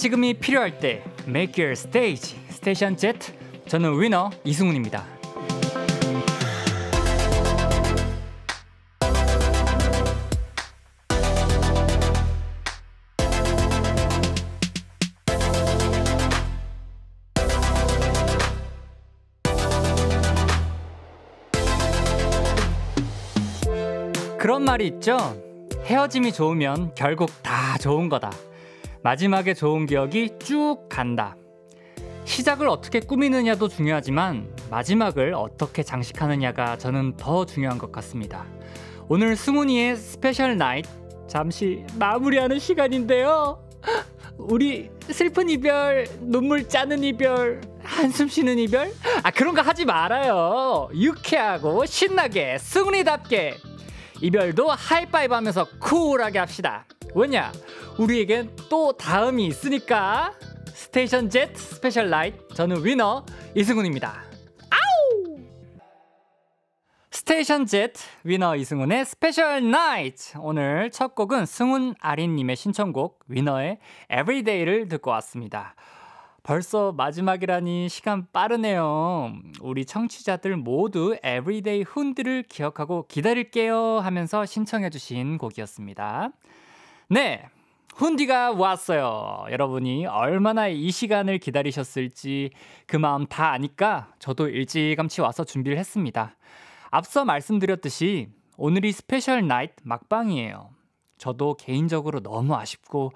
지금이 필요할 때 Make Your Stage 스테이션 Jet 저는 위너 이승훈입니다 그런 말이 있죠 헤어짐이 좋으면 결국 다 좋은 거다 마지막에 좋은 기억이 쭉 간다. 시작을 어떻게 꾸미느냐도 중요하지만 마지막을 어떻게 장식하느냐가 저는 더 중요한 것 같습니다. 오늘 승훈이의 스페셜 나잇 잠시 마무리하는 시간인데요. 우리 슬픈 이별, 눈물 짜는 이별, 한숨 쉬는 이별? 아 그런 거 하지 말아요. 유쾌하고 신나게 승훈이답게 이별도 하이파이브 하면서 쿨하게 합시다. 왜냐? 우리에겐 또 다음이 있으니까. 스테이션 젯 스페셜 라이트 저는 위너 이승훈입니다. 스테이션 젯 위너 이승훈의 스페셜 나이트 오늘 첫 곡은 승훈 아린님의 신청곡 위너의 에브리데이를 듣고 왔습니다 벌써 마지막이라니 시간 빠르네요 우리 청취자들 모두 에브리데이 훈들을 기억하고 기다릴게요 하면서 신청해 주신 곡이었습니다 네. 훈디가 왔어요. 여러분이 얼마나 이 시간을 기다리셨을지 그 마음 다 아니까 저도 일찌감치 와서 준비를 했습니다. 앞서 말씀드렸듯이 오늘이 스페셜 나이트 막방이에요. 저도 개인적으로 너무 아쉽고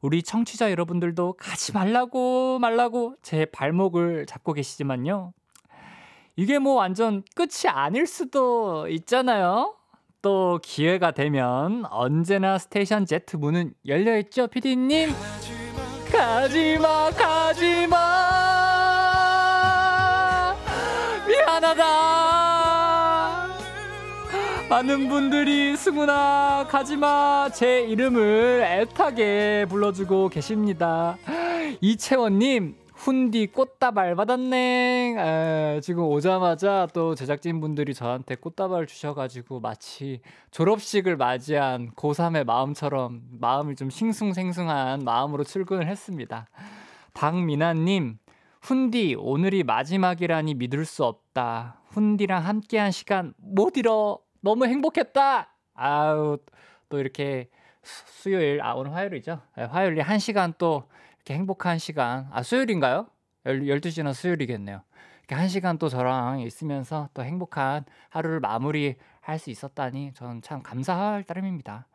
우리 청취자 여러분들도 가지 말라고 말라고 제 발목을 잡고 계시지만요. 이게 뭐 완전 끝이 아닐 수도 있잖아요. 또 기회가 되면 언제나 스테이션 Z 문은 열려 있죠, 피디님? 가지마, 가지마. 미안하다. 많은 분들이 승훈아, 가지마 제 이름을 애타게 불러주고 계십니다. 이채원님, 훈디 꽃다발 받았네. 아, 지금 오자마자 또 제작진분들이 저한테 꽃다발 주셔가지고 마치 졸업식을 맞이한 고3의 마음처럼 마음이 좀 싱숭생숭한 마음으로 출근을 했습니다. 박미나님, 훈디 오늘이 마지막이라니 믿을 수 없다. 훈디랑 함께한 시간 못 잃어. 너무 행복했다. 아우 또 이렇게 수, 요일 아 오늘 화요일이죠. 네, 화요일에 한 시간 또 이렇게 행복한 시간. 아, 수요일인가요? 12시나 수요일이겠네요. 이렇게 한 시간 또 저랑 있으면서 또 행복한 하루를 마무리할 수 있었다니 저는 참 감사할 따름입니다.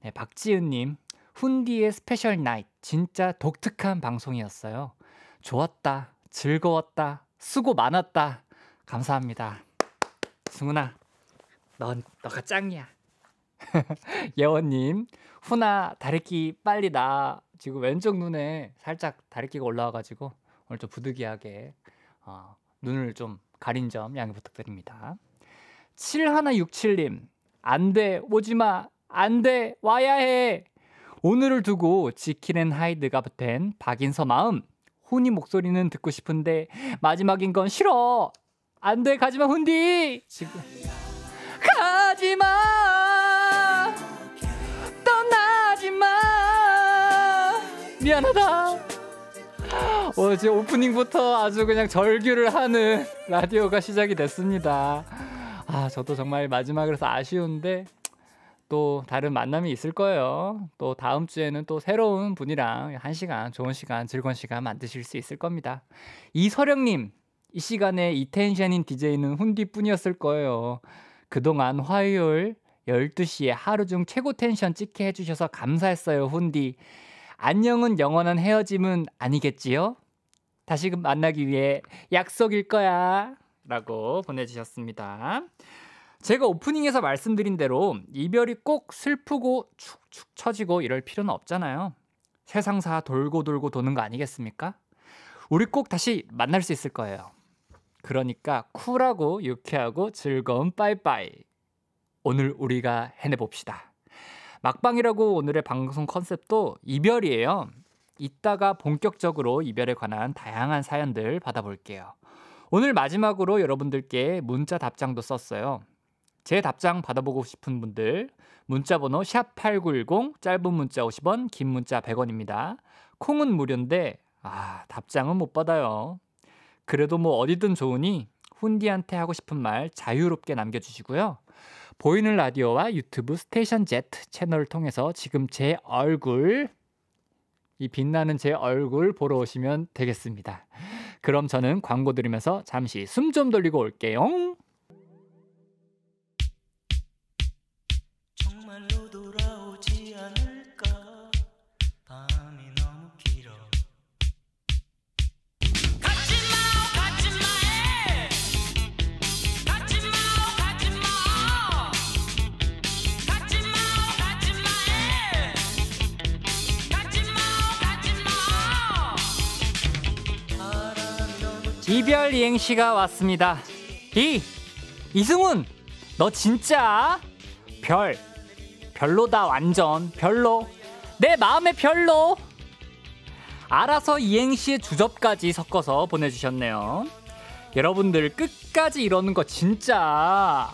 네, 박지은님, 훈디의 스페셜 나잇. 진짜 독특한 방송이었어요. 좋았다, 즐거웠다, 수고 많았다. 감사합니다. 승훈아, 넌, 너가 짱이야. 예원님, 후나 다래끼 빨리 나. 지금 왼쪽 눈에 살짝 다래끼가 올라와가지고 오늘 좀 부득이하게 어, 눈을 좀 가린 점 양해 부탁드립니다. 7167님, 안 돼, 오지 마, 안 돼, 와야 해. 오늘을 두고 지키는 하이드가 붙은 박인서 마음. 훈이 목소리는 듣고 싶은데 마지막인 건 싫어. 안 돼, 가지마 훈디. 지금. 미안하다. 어제 오프닝부터 아주 그냥 절규를 하는 라디오가 시작이 됐습니다. 아, 저도 정말 마지막이라서 아쉬운데 또 다른 만남이 있을 거예요. 또 다음 주에는 또 새로운 분이랑 한 시간 좋은 시간 즐거운 시간 만드실 수 있을 겁니다. 이서령님 이 시간에 이텐션인 DJ는 훈디뿐이었을 거예요. 그동안 화요일 12시에 하루 중 최고 텐션 찍게 해주셔서 감사했어요, 훈디. 안녕은 영원한 헤어짐은 아니겠지요? 다시 만나기 위해 약속일 거야. 라고 보내주셨습니다. 제가 오프닝에서 말씀드린 대로 이별이 꼭 슬프고 축축 처지고 이럴 필요는 없잖아요. 세상사 돌고 돌고 도는 거 아니겠습니까? 우리 꼭 다시 만날 수 있을 거예요. 그러니까 쿨하고 유쾌하고 즐거운 빠이빠이. 오늘 우리가 해내봅시다. 막방이라고 오늘의 방송 컨셉도 이별이에요. 이따가 본격적으로 이별에 관한 다양한 사연들 받아볼게요. 오늘 마지막으로 여러분들께 문자 답장도 썼어요. 제 답장 받아보고 싶은 분들 문자 번호 샵8910 짧은 문자 50원 긴 문자 100원입니다. 콩은 무료인데 아 답장은 못 받아요. 그래도 뭐 어디든 좋으니 훈디한테 하고 싶은 말 자유롭게 남겨주시고요. 보이는 라디오와 유튜브 스테이션 Z 채널을 통해서 지금 제 얼굴 이 빛나는 제 얼굴 보러 오시면 되겠습니다. 그럼 저는 광고 들으면서 잠시 숨 좀 돌리고 올게요. 이별 이행시가 왔습니다. 이 이승훈 너 진짜 별 별로다 완전 별로 내 마음의 별로 알아서 이행시의 주접까지 섞어서 보내주셨네요. 여러분들 끝까지 이러는 거 진짜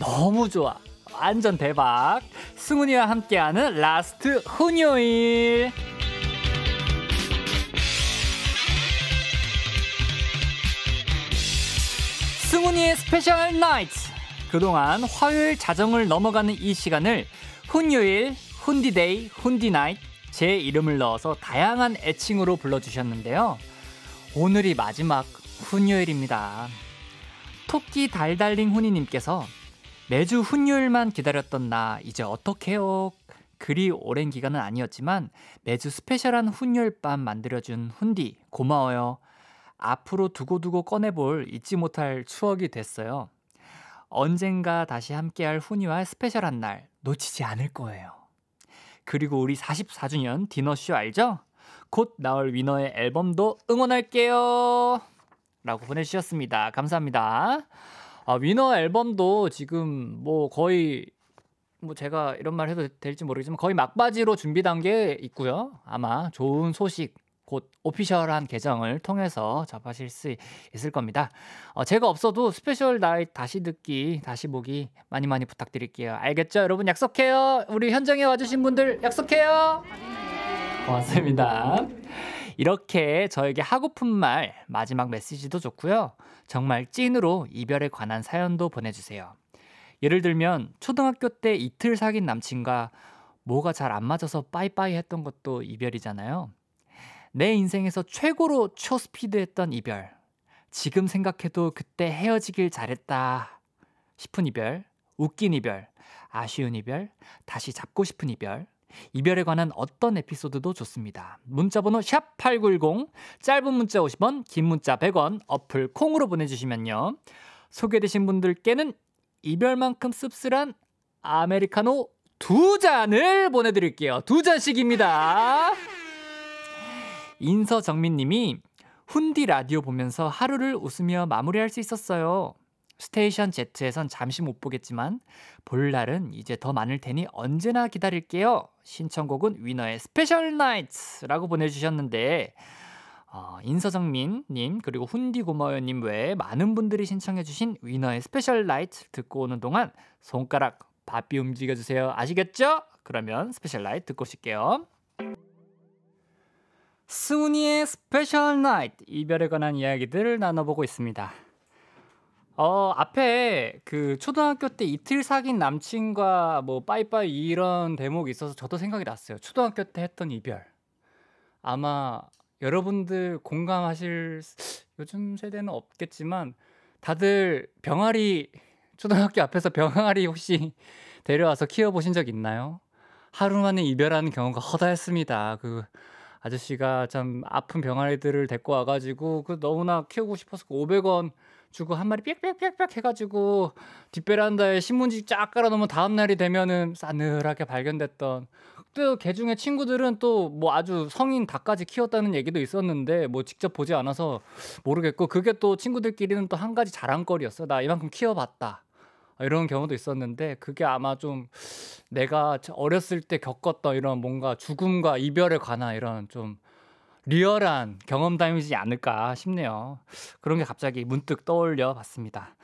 너무 좋아. 완전 대박. 승훈이와 함께하는 라스트 훈요일. 훈이의 스페셜 나이트. 그동안 화요일 자정을 넘어가는 이 시간을 훈요일, 훈디데이, 훈디나잇 제 이름을 넣어서 다양한 애칭으로 불러주셨는데요. 오늘이 마지막 훈요일입니다. 토끼 달달링 훈이님께서 매주 훈요일만 기다렸던 나 이제 어떡해요? 그리 오랜 기간은 아니었지만 매주 스페셜한 훈요일 밤 만들어준 훈디 고마워요. 앞으로 두고두고 꺼내볼 잊지 못할 추억이 됐어요. 언젠가 다시 함께할 훈이와 스페셜한 날 놓치지 않을 거예요. 그리고 우리 44주년 디너쇼 알죠? 곧 나올 위너의 앨범도 응원할게요. 라고 보내주셨습니다. 감사합니다. 아, 위너 앨범도 지금 뭐 거의 뭐 제가 이런 말 해도 될지 모르겠지만 거의 막바지로 준비 단계에 있고요. 아마 좋은 소식 곧 오피셜한 계정을 통해서 접하실 수 있을 겁니다. 어, 제가 없어도 스페셜 나잇 다시 듣기, 다시 보기 많이 많이 부탁드릴게요. 알겠죠? 여러분 약속해요. 우리 현장에 와주신 분들 약속해요. 고맙습니다. 이렇게 저에게 하고픈 말, 마지막 메시지도 좋고요. 정말 찐으로 이별에 관한 사연도 보내주세요. 예를 들면 초등학교 때 이틀 사귄 남친과 뭐가 잘 안 맞아서 빠이빠이 했던 것도 이별이잖아요. 내 인생에서 최고로 초스피드했던 이별. 지금 생각해도 그때 헤어지길 잘했다 싶은 이별, 웃긴 이별, 아쉬운 이별, 다시 잡고 싶은 이별. 이별에 관한 어떤 에피소드도 좋습니다. 문자 번호 샵8910 짧은 문자 50원, 긴 문자 100원, 어플 콩으로 보내 주시면요. 소개되신 분들께는 이별만큼 씁쓸한 아메리카노 두 잔을 보내 드릴게요. 두 잔씩입니다. 인서정민님이 훈디 라디오 보면서 하루를 웃으며 마무리할 수 있었어요. 스테이션 Z에선 잠시 못 보겠지만 볼 날은 이제 더 많을 테니 언제나 기다릴게요. 신청곡은 위너의 스페셜 나이트라고 보내주셨는데 어, 인서정민님 그리고 훈디 고마워요님 외에 많은 분들이 신청해주신 위너의 스페셜 나이트 듣고 오는 동안 손가락 바삐 움직여주세요. 아시겠죠? 그러면 스페셜 라이트 듣고 오실게요. 수은이의 스페셜 나이트 이별에 관한 이야기들을 나눠보고 있습니다. 어 앞에 그 초등학교 때 이틀 사귄 남친과 뭐 빠이빠이 이런 대목이 있어서 저도 생각이 났어요. 초등학교 때 했던 이별 아마 여러분들 공감하실 요즘 세대는 없겠지만 다들 병아리 초등학교 앞에서 병아리 혹시 데려와서 키워보신 적 있나요? 하루 만에 이별하는 경우가 허다했습니다. 그 아저씨가 참 아픈 병아리들을 데리고 와가지고 그 너무나 키우고 싶어서 500원 그 주고 한 마리 빽빽빽빽 해가지고 뒷베란다에 신문지 쫙 깔아놓으면 다음날이 되면은 싸늘하게 발견됐던 또 개 중에 친구들은 또 뭐 아주 성인 닭까지 키웠다는 얘기도 있었는데 뭐 직접 보지 않아서 모르겠고 그게 또 친구들끼리는 또 한 가지 자랑거리였어 나 이만큼 키워봤다 아, 이런 경우도 있었는데 그게 아마 좀 내가 어렸을 때 겪었던 이런 뭔가 죽음과 이별에 관한 이런 좀 리얼한 경험담이지 않을까 싶네요. 그런 게 갑자기 문득 떠올려 봤습니다.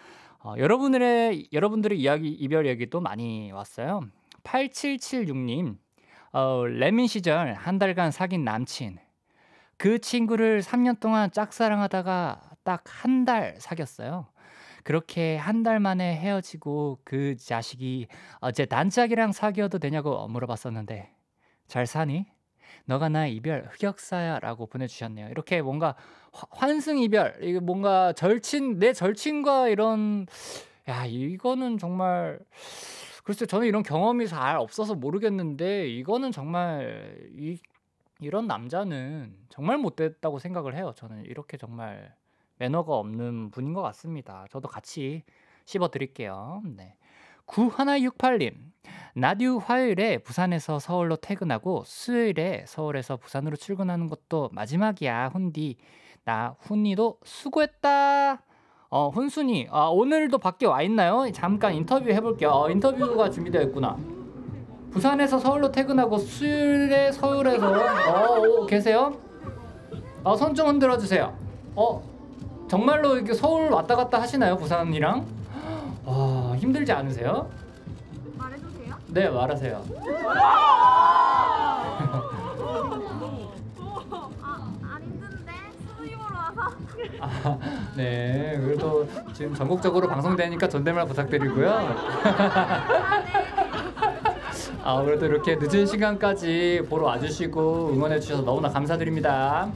어, 여러분들의 여러분들의 이야기 이별 얘기도 많이 왔어요. 8776님 어, 레민 시절 한 달간 사귄 남친 그 친구를 3년 동안 짝사랑하다가 딱 한 달 사귀었어요. 그렇게 한 달 만에 헤어지고 그 자식이 어, 제 난짝이랑 사귀어도 되냐고 물어봤었는데 잘 사니? 너가 나의 이별 흑역사야라고 보내주셨네요. 이렇게 뭔가 환승 이별, 이게 뭔가 절친 내 절친과 이런 야 이거는 정말 글쎄 저는 이런 경험이 잘 없어서 모르겠는데 이거는 정말 이 이런 남자는 정말 못됐다고 생각을 해요. 저는 이렇게 정말 매너가 없는 분인 것 같습니다. 저도 같이 씹어 드릴게요. 네. 9168님, 나듀 화요일에 부산에서 서울로 퇴근하고 수요일에 서울에서 부산으로 출근하는 것도 마지막이야, 훈디. 나 훈이도 수고했다. 어, 훈순이, 아, 오늘도 밖에 와 있나요? 잠깐 인터뷰 해볼게요. 어, 인터뷰가 준비되어 있구나. 부산에서 서울로 퇴근하고 수요일에 서울에서 어, 오, 계세요? 어, 손좀 흔들어 주세요. 어, 정말로 이렇게 서울 왔다 갔다 하시나요? 부산이랑? 와 아, 힘들지 않으세요? 말해도 돼요? 네 말하세요. 아, 안 힘든데 수입으로 와서 아, 네 그래도 지금 전국적으로 방송되니까 존댓말 부탁드리고요. 아, 그래도 이렇게 늦은 시간까지 보러 와주시고 응원해주셔서 너무나 감사드립니다.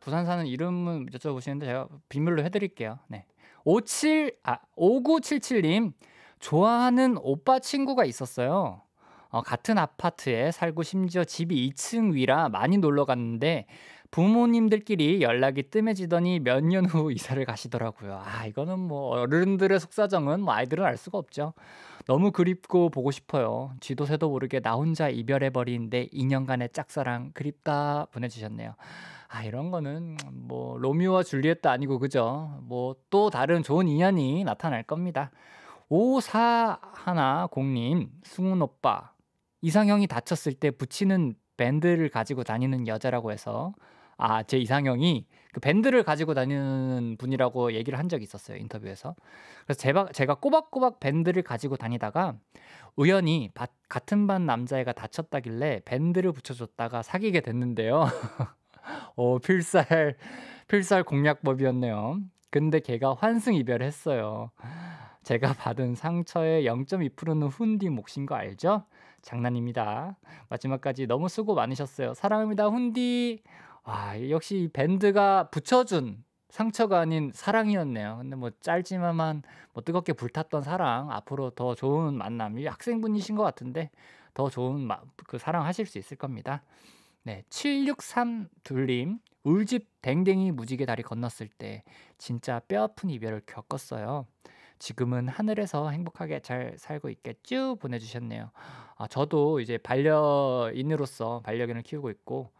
부산 사는 이름은 여쭤보시는데 제가 비밀로 해드릴게요. 네. 57, 아, 5977님. 좋아하는 오빠 친구가 있었어요. 어, 같은 아파트에 살고 심지어 집이 2층 위라 많이 놀러 갔는데 부모님들끼리 연락이 뜸해지더니 몇 년 후 이사를 가시더라고요. 아, 이거는 뭐 어른들의 속사정은 뭐 아이들은 알 수가 없죠. 너무 그립고 보고 싶어요. 지도 새도 모르게 나 혼자 이별해버린 내 2년간의 짝사랑 그립다 보내주셨네요. 아 이런 거는 뭐 로미오와 줄리엣도 아니고 그죠? 뭐 또 다른 좋은 인연이 나타날 겁니다. 5410님, 승훈 오빠. 이상형이 다쳤을 때 붙이는 밴드를 가지고 다니는 여자라고 해서 아, 제 이상형이 그 밴드를 가지고 다니는 분이라고 얘기를 한 적이 있었어요. 인터뷰에서. 그래서 제가, 제가 꼬박꼬박 밴드를 가지고 다니다가 우연히 바, 같은 반 남자애가 다쳤다길래 밴드를 붙여줬다가 사귀게 됐는데요. 오, 어, 필살, 필살 공략법이었네요. 근데 걔가 환승 이별했어요. 제가 받은 상처의 0.2%는 훈디 몫인 거 알죠? 장난입니다. 마지막까지 너무 수고 많으셨어요. 사랑합니다, 훈디. 와, 아, 역시 밴드가 붙여준 상처가 아닌 사랑이었네요. 근데 뭐 짧지만만 뭐 뜨겁게 불탔던 사랑 앞으로 더 좋은 만남. 이 학생분이신 것 같은데 더 좋은 마, 그 사랑 하실 수 있을 겁니다. 네, 7632님 울집 댕댕이 무지개 다리 건넜을 때 진짜 뼈아픈 이별을 겪었어요. 지금은 하늘에서 행복하게 잘 살고 있겠죠 보내주셨네요. 아, 저도 이제 반려인으로서 반려견을 키우고 있고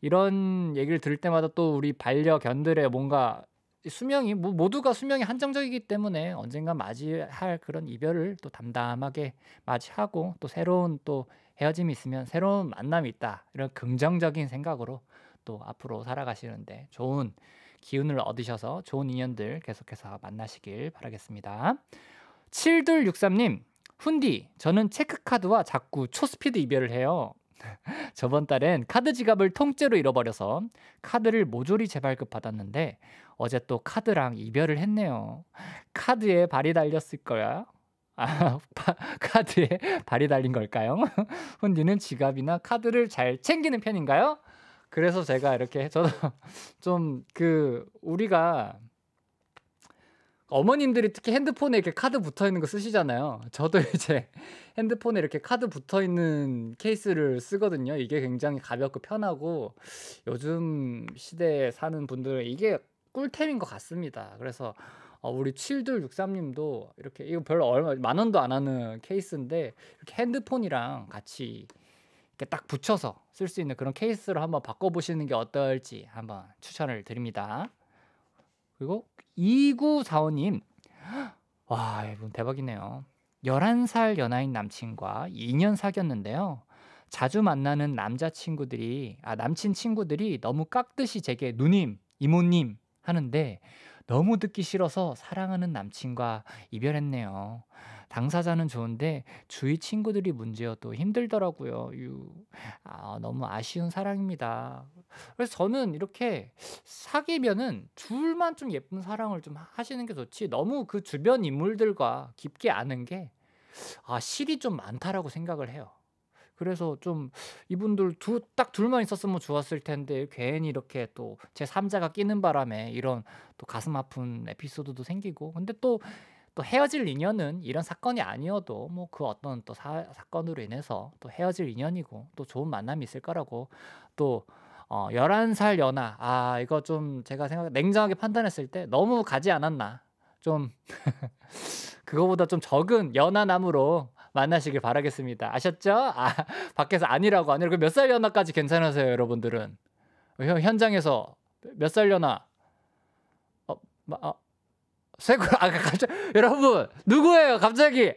이런 얘기를 들을 때마다 또 우리 반려견들의 뭔가 수명이 뭐 모두가 수명이 한정적이기 때문에 언젠가 맞이할 그런 이별을 또 담담하게 맞이하고 또 새로운 또 헤어짐이 있으면 새로운 만남이 있다. 이런 긍정적인 생각으로 또 앞으로 살아가시는데 좋은 기운을 얻으셔서 좋은 인연들 계속해서 만나시길 바라겠습니다. 7263님, 훈디, 저는 체크카드와 자꾸 초스피드 이별을 해요. 저번 달엔 카드 지갑을 통째로 잃어버려서 카드를 모조리 재발급 받았는데 어제 또 카드랑 이별을 했네요. 카드에 발이 달렸을 거야. 아, 카드에 발이 달린 걸까요? 혼디는 지갑이나 카드를 잘 챙기는 편인가요? 그래서 제가 이렇게 저도 좀 그 우리가 어머님들이 특히 핸드폰에 이렇게 카드 붙어 있는 거 쓰시잖아요. 저도 이제 핸드폰에 이렇게 카드 붙어 있는 케이스를 쓰거든요. 이게 굉장히 가볍고 편하고 요즘 시대에 사는 분들은 이게 꿀템인 것 같습니다. 그래서 어, 우리 7263님도 이렇게 이거 별로 얼마 만 원도 안 하는 케이스인데 이렇게 핸드폰이랑 같이 이렇게 딱 붙여서 쓸 수 있는 그런 케이스로 한번 바꿔보시는 게 어떨지 한번 추천을 드립니다. 그리고 2945님 와 이분 대박이네요. 11살 연하인 남친과 2년 사귀었는데요. 자주 만나는 남자친구들이 아 남친 친구들이 너무 깍듯이 제게 누님, 이모님 하는데 너무 듣기 싫어서 사랑하는 남친과 이별했네요. 당사자는 좋은데 주위 친구들이 문제여도 힘들더라고요. 유, 아, 너무 아쉬운 사랑입니다. 그래서 저는 이렇게 사귀면은 둘만 좀 예쁜 사랑을 좀 하시는 게 좋지 너무 그 주변 인물들과 깊게 아는 게 아, 실이 좀 많다라고 생각을 해요. 그래서 좀 이분들 두딱 둘만 있었으면 좋았을 텐데 괜히 이렇게 또 제 3자가 끼는 바람에 이런 또 가슴 아픈 에피소드도 생기고 근데 또 또 헤어질 인연은 이런 사건이 아니어도 뭐 그 어떤 또 사, 건으로 인해서 또 헤어질 인연이고 또 좋은 만남이 있을 거라고 또 어, 11살 연하 아 이거 좀 제가 생각 냉정하게 판단했을 때 너무 가지 않았나 좀 그거보다 좀 적은 연하남으로 만나시길 바라겠습니다. 아셨죠? 아, 밖에서 아니라고 아니라 몇 살려나까지 괜찮으세요, 여러분들은? 현장에서 몇 살려나? 어, 마, 어, 쇠고 아 갑자기 여러분 누구예요? 갑자기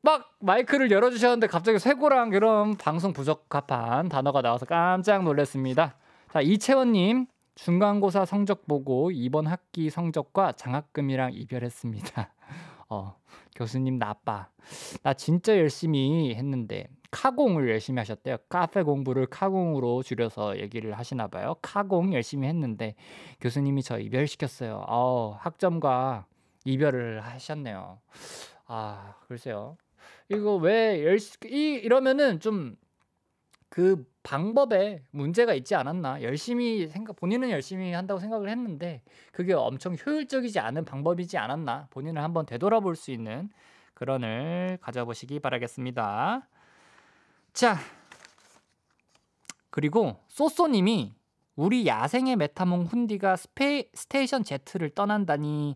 막 마이크를 열어주셨는데 갑자기 쇠고랑 그런 방송 부적합한 단어가 나와서 깜짝 놀랐습니다. 자 이채원님 중간고사 성적 보고 이번 학기 성적과 장학금이랑 이별했습니다. 어, 교수님 나빠나 진짜 열심히 했는데 카공을 열심히 하셨대요. 카페 공부를 카공으로 줄여서 얘기를 하시나 봐요. 카공 열심히 했는데 교수님이 저 이별시켰어요. 어, 학점과 이별을 하셨네요. 아, 글쎄요. 이거 왜 열심히 이러면은 좀그 방법에 문제가 있지 않았나 열심히 생각 본인은 열심히 한다고 생각을 했는데 그게 엄청 효율적이지 않은 방법이지 않았나 본인을 한번 되돌아볼 수 있는 그런을 가져보시기 바라겠습니다. 자 그리고 소쏘님이 우리 야생의 메타몽 훈디가 스페, 스테이션 제트를 떠난다니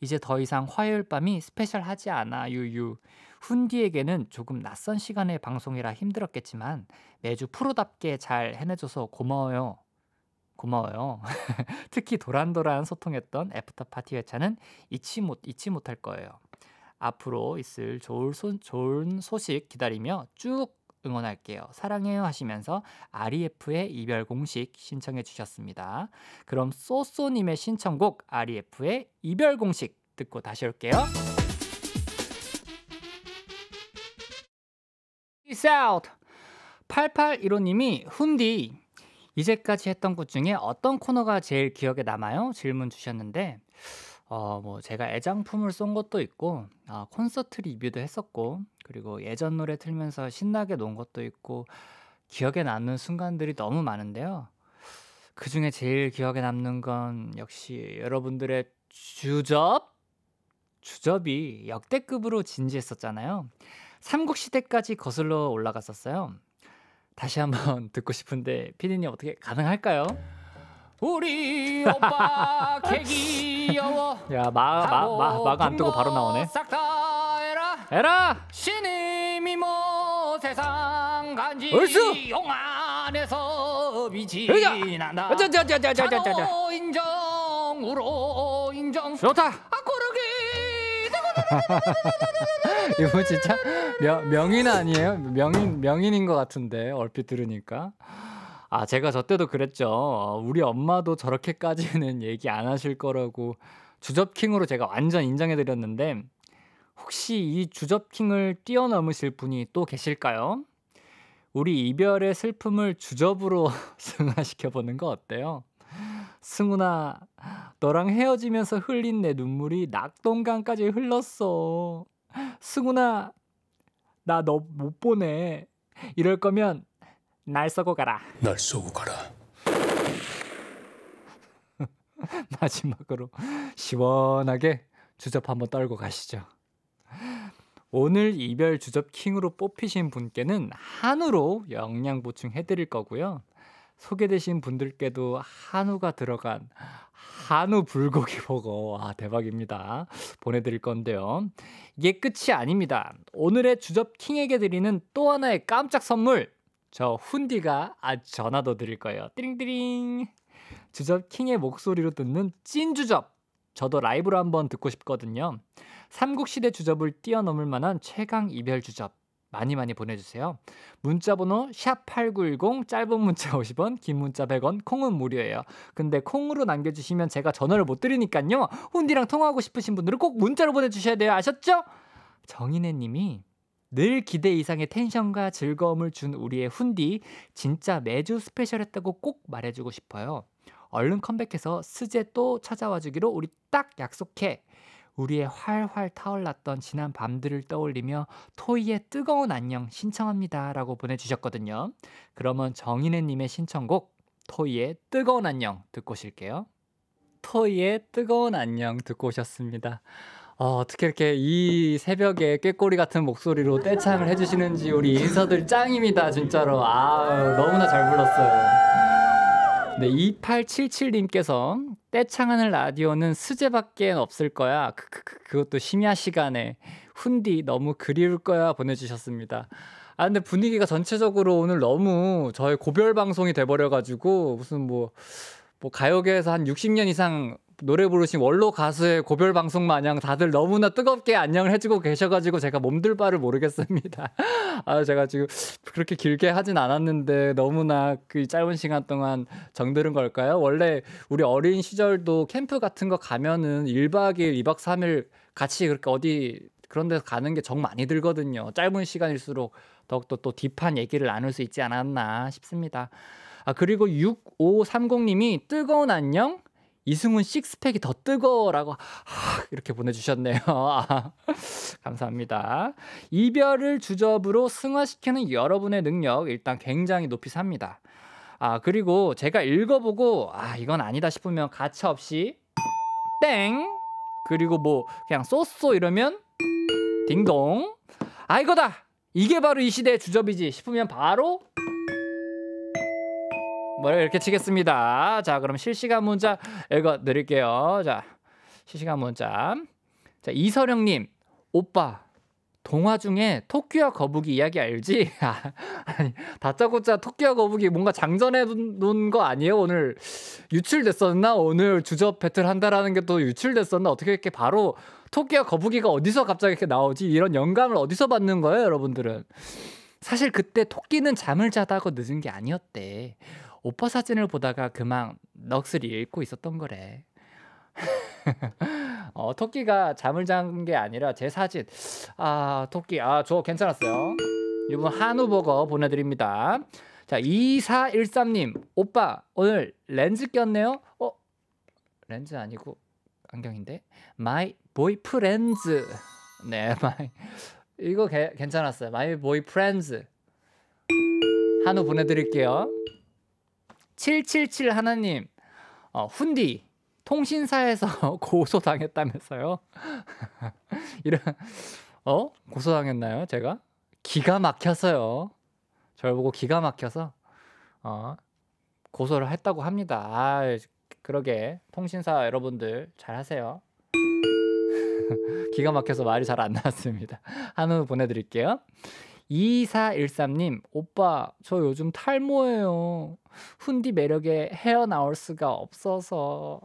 이제 더 이상 화요일 밤이 스페셜하지 않아 유유 훈디에게는 조금 낯선 시간의 방송이라 힘들었겠지만 매주 프로답게 잘 해내줘서 고마워요. 고마워요. 특히 도란도란 소통했던 애프터 파티 회차는 잊지 못 잊지 못할 거예요. 앞으로 있을 좋을 소, 좋은 소식 기다리며 쭉 응원할게요. 사랑해요 하시면서 REF의 이별 공식 신청해 주셨습니다. 그럼 소쏘님의 신청곡 REF의 이별 공식 듣고 다시 올게요. Peace out! 8815님이 훈디 이제까지 했던 곳 중에 어떤 코너가 제일 기억에 남아요? 질문 주셨는데 어뭐 제가 애장품을 쏜 것도 있고 아 콘서트 리뷰도 했었고 그리고 예전 노래 틀면서 신나게 논 것도 있고 기억에 남는 순간들이 너무 많은데요. 그 중에 제일 기억에 남는 건 역시 여러분들의 주접 주접이 역대급으로 진지했었잖아요. 삼국시대까지 거슬러 올라갔었어요. 다시 한번 듣고 싶은데 피디님 어떻게 가능할까요? 우리 오빠 개귀여워. 야, 마, 가안 뜨고 바로 나오네. 싹다 에라. 에라. 신임이 뭐 세상 간지. 얼쑤. 용 안에서 미친한다. 자자 인정 우로 인정. 좋다. 이분 진짜 명, 명인 아니에요? 명인, 명인인 것 같은데, 얼핏 들으니까. 아, 제가 저 때도 그랬죠. 우리 엄마도 저렇게까지는 얘기 안 하실 거라고 주접킹으로 제가 완전 인정해드렸는데, 혹시 이 주접킹을 뛰어넘으실 분이 또 계실까요? 우리 이별의 슬픔을 주접으로 승화시켜보는 거 어때요? 승훈아, 너랑 헤어지면서 흘린 내 눈물이 낙동강까지 흘렀어. 승훈아, 나 너 못보네 이럴 거면 날 쏘고 가라. 날 쏘고 가라. 마지막으로 시원하게 주접 한번 떨고 가시죠. 오늘 이별 주접 킹으로 뽑히신 분께는 한우로 영양 보충해드릴 거고요. 소개되신 분들께도 한우가 들어간 한우 불고기 버거. 아, 대박입니다. 보내드릴 건데요. 이게 끝이 아닙니다. 오늘의 주접 킹에게 드리는 또 하나의 깜짝 선물. 저 훈디가 아, 전화도 드릴 거예요. 띠링띠링. 주접 킹의 목소리로 듣는 찐 주접. 저도 라이브로 한번 듣고 싶거든요. 삼국시대 주접을 뛰어넘을 만한 최강 이별 주접. 많이 많이 보내주세요. 문자 번호 샵8910 짧은 문자 50원 긴 문자 100원 콩은 무료예요. 근데 콩으로 남겨주시면 제가 전화를 못 드리니까요. 훈디랑 통화하고 싶으신 분들은 꼭 문자로 보내주셔야 돼요. 아셨죠? 정인혜 님이 늘 기대 이상의 텐션과 즐거움을 준 우리의 훈디 진짜 매주 스페셜했다고 꼭 말해주고 싶어요. 얼른 컴백해서 스제 또 찾아와 주기로 우리 딱 약속해. 우리의 활활 타올랐던 지난 밤들을 떠올리며 토이의 뜨거운 안녕 신청합니다. 라고 보내주셨거든요. 그러면 정인혜님의 신청곡 토이의 뜨거운 안녕 듣고 오실게요. 토이의 뜨거운 안녕 듣고 오셨습니다. 어, 떻게 이렇게 이 새벽에 꾀꼬리 같은 목소리로 떼창을 해주시는지 우리 인서들 짱입니다 진짜로 아 너무나 잘 불렀어요. 네 2877님께서 떼창하는 라디오는 수제밖에 없을 거야. 크크 그, 그, 그, 그것도 심야 시간에 훈디 너무 그리울 거야 보내주셨습니다. 아 근데 분위기가 전체적으로 오늘 너무 저의 고별 방송이 돼버려가지고 무슨 뭐뭐 뭐 가요계에서 한 60년 이상 노래 부르신 원로 가수의 고별 방송 마냥 다들 너무나 뜨겁게 안녕을 해주고 계셔가지고 제가 몸둘 바를 모르겠습니다. 아, 제가 지금 그렇게 길게 하진 않았는데 너무나 그 짧은 시간 동안 정들은 걸까요? 원래 우리 어린 시절도 캠프 같은 거 가면은 1박 2일, 2박 3일 같이 그렇게 어디 그런 데서 가는 게 정 많이 들거든요. 짧은 시간일수록 더욱더 또 딥한 얘기를 나눌 수 있지 않았나 싶습니다. 아, 그리고 6530님이 뜨거운 안녕? 이승훈 식스팩이 더 뜨거워라고 하, 이렇게 보내주셨네요. 아, 감사합니다. 이별을 주접으로 승화시키는 여러분의 능력 일단 굉장히 높이 삽니다. 아 그리고 제가 읽어보고 아 이건 아니다 싶으면 가차 없이 땡 그리고 뭐 그냥 쏘쏘 이러면 딩동 아 이거다 이게 바로 이 시대의 주접이지 싶으면 바로 뭐라 이렇게 치겠습니다. 자, 그럼 실시간 문자 읽어 드릴게요. 자, 실시간 문자. 자, 이서령 님. 오빠 동화 중에 토끼와 거북이 이야기 알지? 아, 아니 다짜고짜 토끼와 거북이 뭔가 장전해 놓은 거 아니에요? 오늘 유출됐었나? 오늘 주접 배틀 한다라는 게 또 유출됐었나? 어떻게 이렇게 바로 토끼와 거북이가 어디서 갑자기 이렇게 나오지? 이런 영감을 어디서 받는 거예요, 여러분들은? 사실 그때 토끼는 잠을 자다가 늦은 게 아니었대. 오빠 사진을 보다가 그만 넋을 잃고 있었던 거래. 어, 토끼가 잠을 잔 게 아니라 제 사진. 아, 토끼. 아, 저 괜찮았어요. 이분 한우버거 보내드립니다. 자, 2413님. 오빠, 오늘 렌즈 꼈네요? 어? 렌즈 아니고 안경인데? 마이 보이프렌즈. 네, 마이. 이거 개, 괜찮았어요. 마이 보이프렌즈. 한우 보내드릴게요. 777 하나님 어, 훈디 통신사에서 고소당했다면서요? 이런 어 고소당했나요? 제가 기가 막혔어요. 저를 보고 기가 막혀서 어, 고소를 했다고 합니다. 아, 그러게 통신사 여러분들 잘하세요. 기가 막혀서 말이 잘 안 나왔습니다. 한우 보내드릴게요. 2413님, 오빠, 저 요즘 탈모예요. 훈디 매력에 헤어나올 수가 없어서.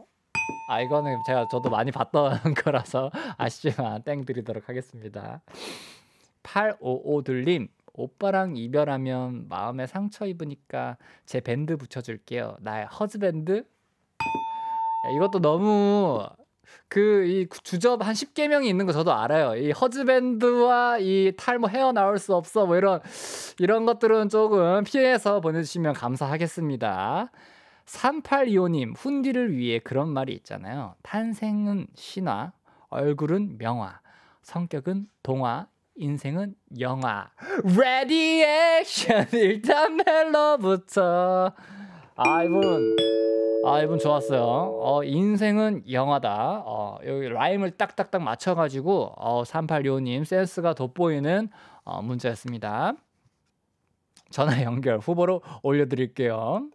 아, 이거는 제가 저도 많이 봤던 거라서 아쉽지만 땡 드리도록 하겠습니다. 8552님, 오빠랑 이별하면 마음에 상처 입으니까 제 밴드 붙여줄게요. 나의 허즈밴드? 야, 이것도 너무 그이 주접 한 10개명이 있는 거 저도 알아요. 이 허즈밴드와 이 탈모 뭐 헤어 나올 수 없어 뭐 이런 이런 것들은 조금 피해서 보내주시면 감사하겠습니다. 3825님 훈디를 위해 그런 말이 있잖아요. 탄생은 신화, 얼굴은 명화, 성격은 동화, 인생은 영화. 레디 액션 일단 멜로부터 아 이분 아 이분 좋았어요. 어 인생은 영화다. 어 여기 라임을 딱딱딱 맞춰가지고 어 3865님 센스가 돋보이는 어, 문제였습니다. 전화 연결 후보로 올려드릴게요.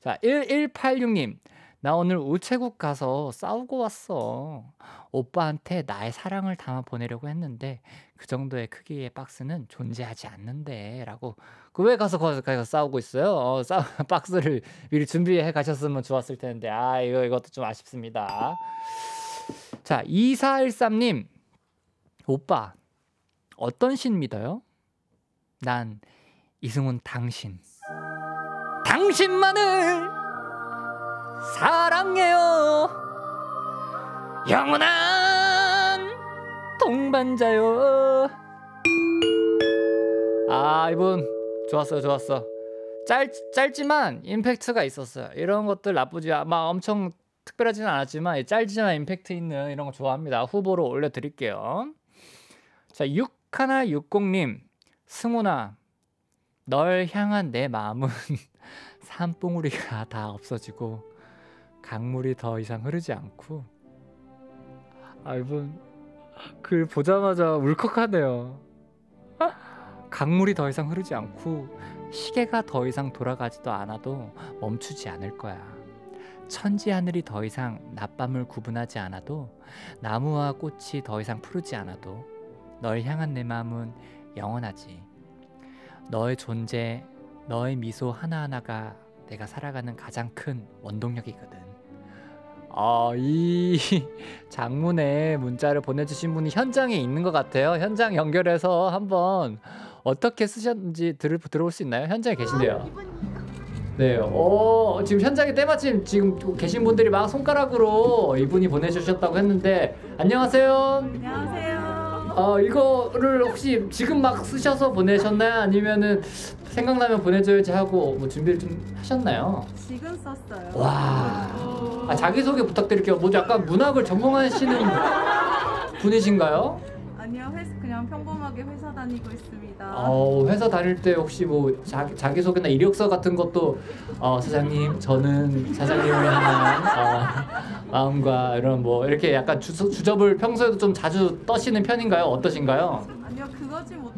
자 1186님 나 오늘 우체국 가서 싸우고 왔어. 오빠한테 나의 사랑을 담아 보내려고 했는데 그 정도의 크기의 박스는 존재하지 않는데라고 그왜 가서 가서 싸우고 있어요? 어, 싸 박스를 미리 준비해 가셨으면 좋았을 텐데 아 이거 이것도 좀 아쉽습니다. 자 2413님 오빠 어떤 신 믿어요? 난 이승훈 당신 당신만을 사랑해요 영원한 동반자요 아 이분 좋았어 좋았어. 짧 짧지만 임팩트가 있었어요. 이런 것들 나쁘지 아마 엄청 특별하지는 않았지만 짧지만 임팩트 있는 이런 거 좋아합니다. 후보로 올려드릴게요. 자, 6나6 0님 승훈아, 널 향한 내 마음은 산봉우리가 다 없어지고 강물이 더 이상 흐르지 않고 아 이분 글 보자마자 울컥하네요. 강물이 더 이상 흐르지 않고 시계가 더 이상 돌아가지도 않아도 멈추지 않을 거야. 천지 하늘이 더 이상 낮밤을 구분하지 않아도 나무와 꽃이 더 이상 푸르지 않아도 널 향한 내 마음은 영원하지. 너의 존재, 너의 미소 하나하나가 내가 살아가는 가장 큰 원동력이거든. 어, 이 장문의 문자를 보내주신 분이 현장에 있는 것 같아요. 현장 연결해서 한번 어떻게 쓰셨는지 들, 들어볼 수 있나요? 현장에 계신데요. 아, 네, 어, 지금 현장에 때마침 지금 계신 분들이 막 손가락으로 이분이 보내주셨다고 했는데 안녕하세요. 안녕하세요. 어, 이거를 혹시 지금 막 쓰셔서 보내셨나요? 아니면은 생각나면 보내줘야지 하고 뭐 준비를 좀 하셨나요? 지금 썼어요. 와, 아, 자기 소개 부탁드릴게요. 뭐 약간 문학을 전공하시는 분이신가요? 아니요, 회사 그냥 평범하게 회사 다니고 있습니다. 어, 회사 다닐 때 혹시 뭐 자, 자기소개나 이력서 같은 것도 어, 사장님 저는 사장님의 한 어, 마음과 이런 뭐 이렇게 약간 주, 주접을 평소에도 좀 자주 떠시는 편인가요? 어떠신가요? 아니요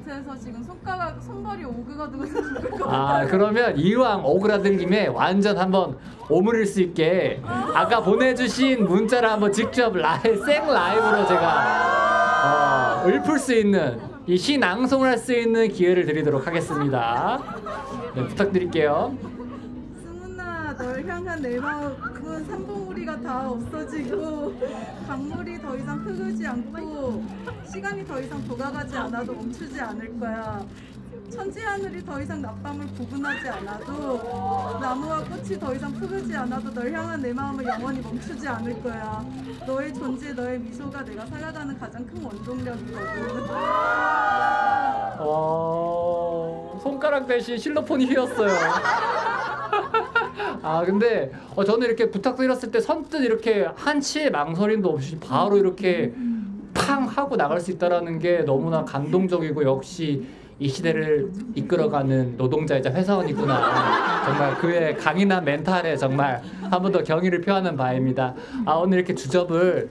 상태에서 지금 손가락 손발이 오그라들것 아, 같아요. 아 그러면 이왕 오그라든 김에 완전 한번 오므릴 수 있게 아까 보내주신 문자를 한번 직접 라이, 생 라이브로 제가 어, 읊을 수 있는 이 시낭송을 할 수 있는 기회를 드리도록 하겠습니다. 네, 부탁드릴게요. 널 향한 내 마음은 산봉우리가 다 없어지고 강물이 더 이상 흐르지 않고 시간이 더 이상 돌아가지 않아도 멈추지 않을 거야 천지 하늘이 더 이상 낮밤을 구분하지 않아도 나무와 꽃이 더 이상 푸르지 않아도 널 향한 내 마음은 영원히 멈추지 않을 거야 너의 존재 너의 미소가 내가 살아가는 가장 큰 원동력이거든 어... 손가락 대신 실로폰이 휘었어요 아 근데 어, 저는 이렇게 부탁드렸을 때 선뜻 이렇게 한치의 망설임도 없이 바로 이렇게 팡 하고 나갈 수 있다라는 게 너무나 감동적이고 역시 이 시대를 이끌어가는 노동자이자 회사원이구나. 정말 그의 강인한 멘탈에 정말 한 번 더 경의를 표하는 바입니다. 아, 오늘 이렇게 주접을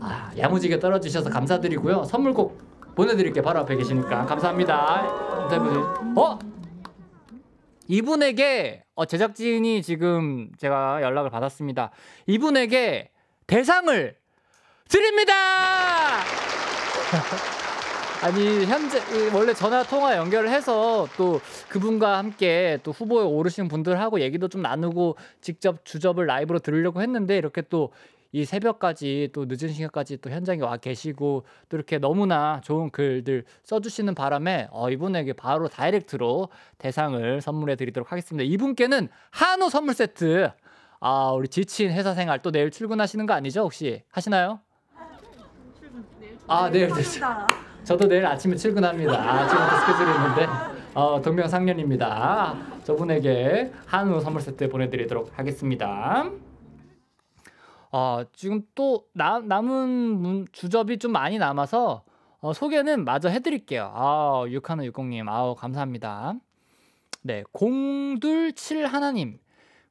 아, 야무지게 떨어지셔서 감사드리고요. 선물 꼭보내드릴게 바로 앞에 계시니까. 감사합니다. 어? 이분에게 어, 제작진이 지금 제가 연락을 받았습니다. 이분에게 대상을 드립니다! 아니 현재 원래 전화 통화 연결을 해서 또 그분과 함께 또 후보에 오르신 분들하고 얘기도 좀 나누고 직접 주접을 라이브로 들으려고 했는데 이렇게 또이 새벽까지 또 늦은 시간까지 또 현장에 와 계시고 또 이렇게 너무나 좋은 글들 써주시는 바람에 어, 이분에게 바로 다이렉트로 대상을 선물해 드리도록 하겠습니다. 이분께는 한우 선물 세트. 아, 우리 지친 회사 생활 또 내일 출근하시는 거 아니죠? 혹시 하시나요? 아, 내일 출근. 네, 저도 내일 아침에 출근합니다. 아, 지금 스케줄이 있는데. 어, 동명상련입니다. 저분에게 한우 선물 세트 보내드리도록 하겠습니다. 어, 지금 또 나, 남은 문, 주접이 좀 많이 남아서 어, 소개는 마저 해드릴게요. 아, 6160님, 아우, 감사합니다. 네, 027 하나님.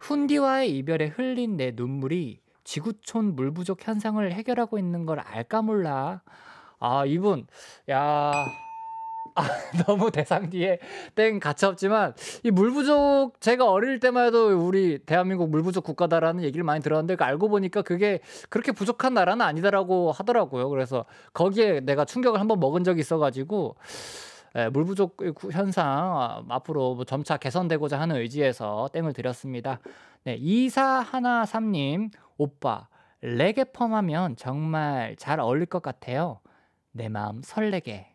훈디와의 이별에 흘린 내 눈물이 지구촌 물 부족 현상을 해결하고 있는 걸 알까 몰라. 아, 이분, 야, 아, 너무 대상 뒤에 땡 가차 없지만 이 물 부족 제가 어릴 때만 해도 우리 대한민국 물 부족 국가다라는 얘기를 많이 들었는데 알고 보니까 그게 그렇게 부족한 나라는 아니다라고 하더라고요. 그래서 거기에 내가 충격을 한번 먹은 적이 있어가지고 예, 물 부족 현상 앞으로 뭐 점차 개선되고자 하는 의지에서 땡을 드렸습니다. 네, 이사 하나 삼님 오빠 레게펌 하면 정말 잘 어울릴 것 같아요. 내 마음 설레게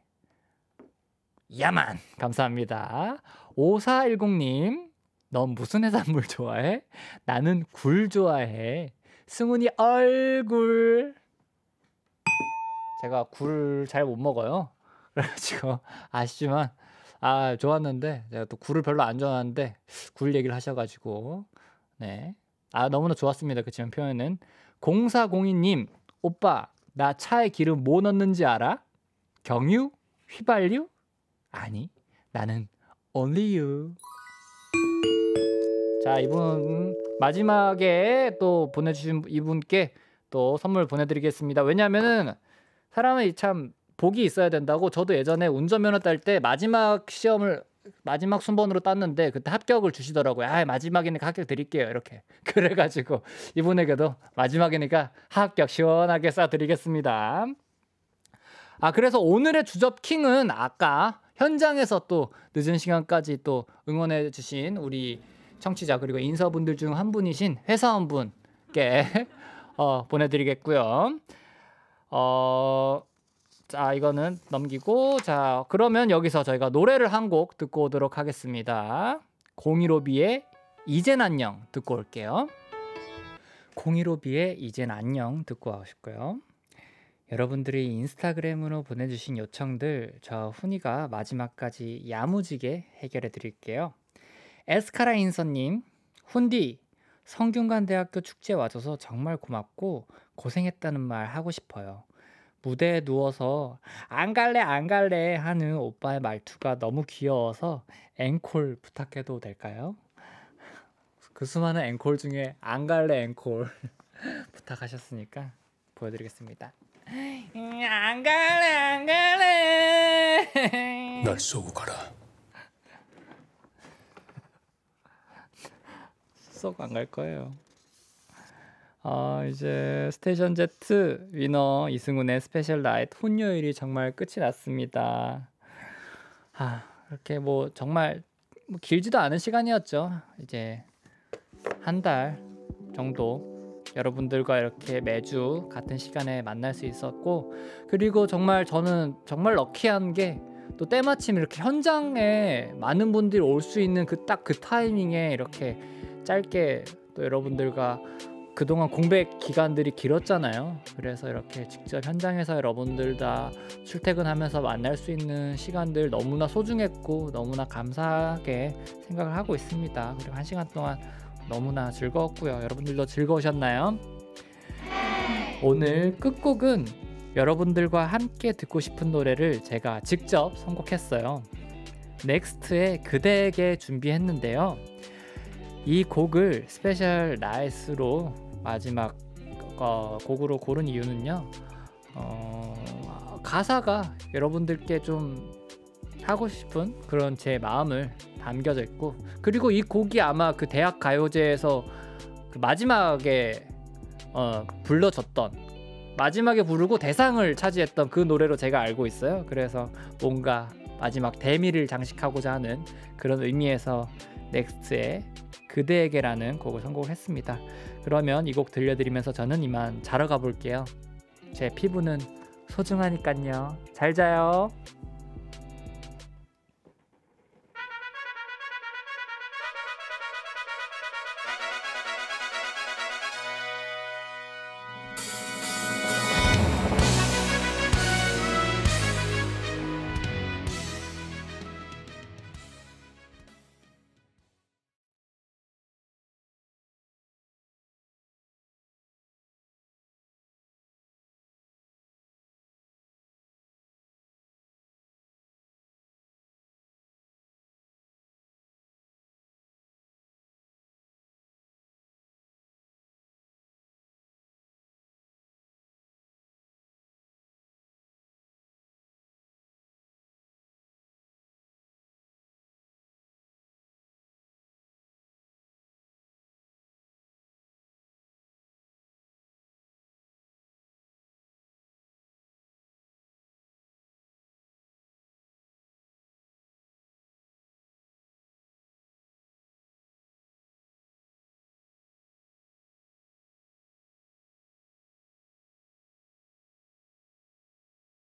야만 감사합니다. 5410님 넌 무슨 해산물 좋아해? 나는 굴 좋아해. 승훈이 얼굴 제가 굴 잘 못 먹어요. 그래가지고 아쉽지만 아 좋았는데 제가 또 굴을 별로 안 좋아하는데 굴 얘기를 하셔가지고 네아 너무나 좋았습니다. 그치만 표현은 0402님 오빠 나 차에 기름 뭐 넣는지 알아? 경유? 휘발유? 아니, 나는 only you. 자, 이분 마지막에 또 보내주신 이분께 또 선물 보내드리겠습니다. 왜냐면은 사람은 참 복이 있어야 된다고 저도 예전에 운전면허 딸 때 마지막 시험을 마지막 순번으로 땄는데 그때 합격을 주시더라고요. 아 마지막이니까 합격 드릴게요. 이렇게 그래가지고 이분에게도 마지막이니까 합격 시원하게 쏴드리겠습니다. 아 그래서 오늘의 주접 킹은 아까 현장에서 또 늦은 시간까지 또 응원해 주신 우리 청취자 그리고 인사분들 중 한 분이신 회사원분께 어, 보내드리겠고요. 어, 자 이거는 넘기고 자 그러면 여기서 저희가 노래를 한 곡 듣고 오도록 하겠습니다. 015B의 이젠 안녕 듣고 올게요. 015B의 이젠 안녕 듣고 오실 거요 여러분들이 인스타그램으로 보내주신 요청들 저 훈이가 마지막까지 야무지게 해결해 드릴게요. 에스카라 인선님 훈디, 성균관대학교 축제 와줘서 정말 고맙고 고생했다는 말 하고 싶어요. 무대에 누워서 안 갈래 안 갈래 하는 오빠의 말투가 너무 귀여워서 앵콜 부탁해도 될까요? 그 수많은 앵콜 중에 안 갈래 앵콜 부탁하셨으니까 보여드리겠습니다. 안 갈래 안 갈래 날 쏘고 가라 쏙안갈 거예요 아 이제 스테이션 제트 위너 이승훈의 스페셜 라이트 혼요일이 정말 끝이 났습니다 아 이렇게 뭐 정말 뭐 길지도 않은 시간이었죠 이제 한 달 정도 여러분들과 이렇게 매주 같은 시간에 만날 수 있었고 그리고 정말 저는 정말 럭키한 게 또 때마침 이렇게 현장에 많은 분들이 올 수 있는 그 딱그 그 타이밍에 이렇게 짧게 또 여러분들과 그동안 공백 기간들이 길었잖아요. 그래서 이렇게 직접 현장에서 여러분들 다 출퇴근하면서 만날 수 있는 시간들 너무나 소중했고 너무나 감사하게 생각을 하고 있습니다. 그리고 한 시간 동안 너무나 즐거웠고요. 여러분들도 즐거우셨나요? 네. 오늘 끝곡은 여러분들과 함께 듣고 싶은 노래를 제가 직접 선곡했어요. 넥스트의 그대에게 준비했는데요. 이 곡을 스페셜 나이스로 마지막 어, 곡으로 고른 이유는요. 어, 가사가 여러분들께 좀 하고 싶은 그런 제 마음을 담겨져 있고 그리고 이 곡이 아마 그 대학 가요제에서 그 마지막에 어, 불러줬던 마지막에 부르고 대상을 차지했던 그 노래로 제가 알고 있어요. 그래서 뭔가 마지막 대미를 장식하고자 하는 그런 의미에서 넥스트의 그대에게라는 곡을 선곡했습니다. 그러면 이 곡 들려드리면서 저는 이만 자러 가볼게요. 제 피부는 소중하니깐요. 잘 자요.